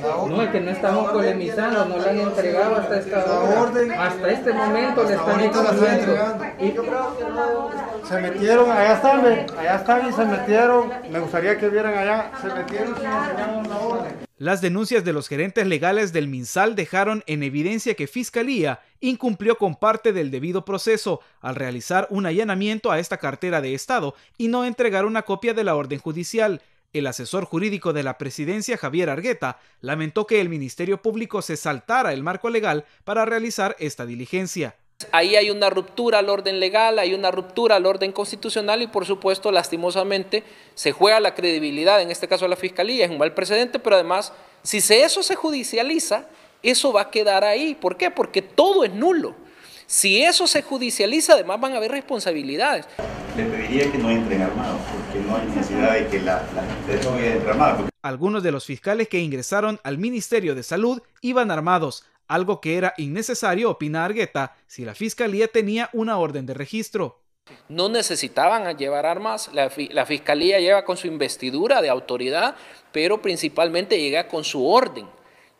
No, es que no estamos polemizando, no la han entregado hasta esta hora. Orden, hasta este momento le están entregando. Y yo creo que se metieron, allá están, allá están y se metieron. Me gustaría que vieran allá, se metieron y enseñaron la orden. Las denuncias de los gerentes legales del MinSal dejaron en evidencia que Fiscalía incumplió con parte del debido proceso al realizar un allanamiento a esta cartera de Estado y no entregar una copia de la orden judicial. El asesor jurídico de la presidencia, Javier Argueta, lamentó que el Ministerio Público se saltara el marco legal para realizar esta diligencia. Ahí hay una ruptura al orden legal, hay una ruptura al orden constitucional y por supuesto lastimosamente se juega la credibilidad, en este caso a la Fiscalía, es un mal precedente, pero además si eso se judicializa, eso va a quedar ahí. ¿Por qué? Porque todo es nulo. Si eso se judicializa, además van a haber responsabilidades le pediría que no entren armados, porque no hay necesidad de que la, gente no armada. Algunos de los fiscales que ingresaron al Ministerio de Salud iban armados, algo que era innecesario, opina Argueta, si la fiscalía tenía una orden de registro. No necesitaban llevar armas, la, la, fiscalía lleva con su investidura de autoridad, pero principalmente llega con su orden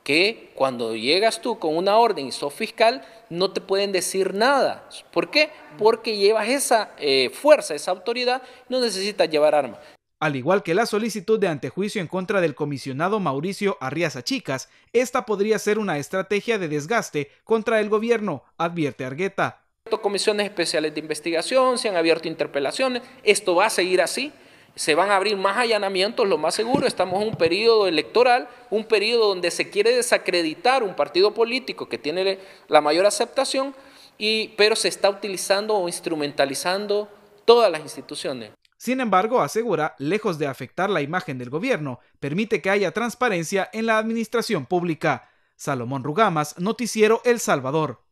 que cuando llegas tú con una orden y sos fiscal, no te pueden decir nada. ¿Por qué? Porque llevas esa eh, fuerza, esa autoridad, no necesitas llevar arma. Al igual que la solicitud de antejuicio en contra del comisionado Mauricio Arriaza Chicas, esta podría ser una estrategia de desgaste contra el gobierno, advierte Argueta. Comisiones especiales de investigación, se han abierto interpelaciones, esto va a seguir así se van a abrir más allanamientos, lo más seguro. Estamos en un periodo electoral, un periodo donde se quiere desacreditar un partido político que tiene la mayor aceptación, y, pero se está utilizando o instrumentalizando todas las instituciones. Sin embargo, asegura, lejos de afectar la imagen del gobierno, permite que haya transparencia en la administración pública. Salomón Rugamas, Noticiero El Salvador.